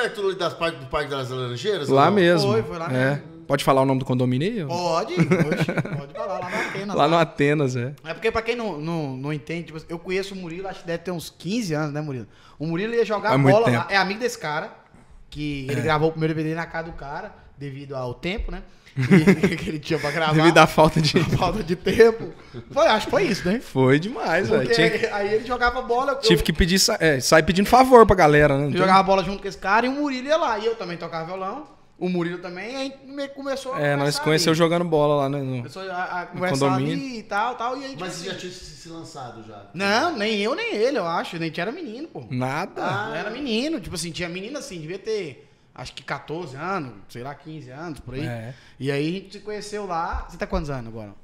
perto é das partes do Parque das Laranjeiras? Lá não? mesmo. Foi, foi lá é. mesmo. Pode falar o nome do condomínio aí? Pode, pode falar, lá no Atenas. Lá, lá no Atenas, é. É porque pra quem não, não, não entende, tipo, eu conheço o Murilo, acho que deve ter uns 15 anos, né, Murilo? O Murilo ia jogar bola lá, é amigo desse cara, que ele é. gravou o primeiro DVD na casa do cara devido ao tempo, né? que ele tinha pra gravar. Devido à falta de... falta de tempo. Foi, acho que foi isso, né? Foi demais, velho. Aí ele jogava bola. Eu... Tive que pedir, é, sair pedindo favor pra galera, né? Eu jogava bola junto com esse cara e o Murilo ia lá. E eu também tocava violão. O Murilo também, aí começou a É, nós conheceu ali. jogando bola lá, né? No, começou a, a conversar ali e tal, tal. E Mas assim, já tinha se lançado já? Não, nem eu, nem ele, eu acho. Nem tinha era menino, pô. Nada. Ah, era menino. Tipo assim, tinha menino assim, devia ter acho que 14 anos, sei lá, 15 anos, por aí. É. E aí a gente se conheceu lá. Você tá quantos anos agora?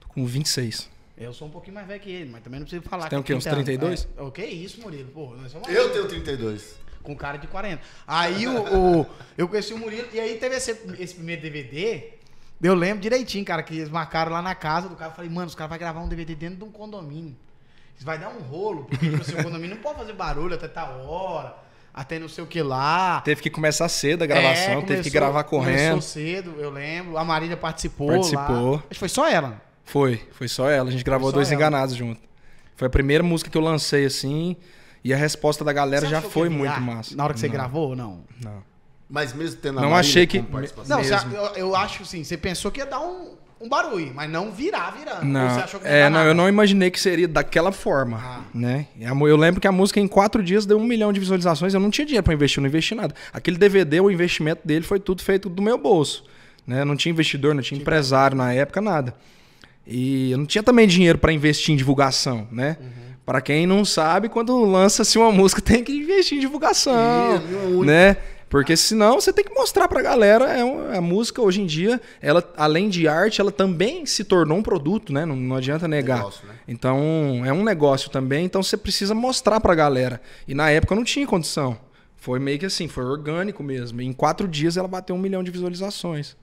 Tô com 26. Eu sou um pouquinho mais velho que ele, mas também não preciso falar. Você tem o quê? Uns 32? É, o que é isso, Murilo? Porra, nós somos Eu tenho 32. Com cara de 40. Aí o, o, eu conheci o Murilo, e aí teve esse, esse primeiro DVD. Eu lembro direitinho, cara, que eles marcaram lá na casa do cara. Eu falei, mano, os caras vão gravar um DVD dentro de um condomínio. Isso vai dar um rolo, porque no tipo seu assim, condomínio não pode fazer barulho até tal hora até não sei o que lá. Teve que começar cedo a gravação, é, começou, teve que gravar correndo. Começou cedo, eu lembro. A Marília participou. Participou. Lá. Acho foi só ela. Foi, foi só ela. A gente gravou dois ela. enganados junto. Foi a primeira música que eu lancei assim. E a resposta da galera você já foi muito massa. Na hora que não. você gravou ou não? Não. Mas mesmo tendo a Não Marília achei que. Não, você, eu, eu acho assim, você pensou que ia dar um, um barulho, mas não virar virando. Não, você achou que não é, não, eu não imaginei que seria daquela forma, ah. né? Eu lembro que a música em quatro dias deu um milhão de visualizações, eu não tinha dinheiro para investir, eu não investi nada. Aquele DVD, o investimento dele foi tudo feito do meu bolso, né? Não tinha investidor, não tinha empresário na época, nada. E eu não tinha também dinheiro para investir em divulgação, né? Uhum. Para quem não sabe, quando lança-se uma música, tem que investir em divulgação, Ih, é né? Porque senão você tem que mostrar pra galera. É uma, a música hoje em dia, ela, além de arte, ela também se tornou um produto, né? Não, não adianta negar. Negócio, né? Então, é um negócio também, então você precisa mostrar pra galera. E na época eu não tinha condição. Foi meio que assim, foi orgânico mesmo. E em quatro dias ela bateu um milhão de visualizações.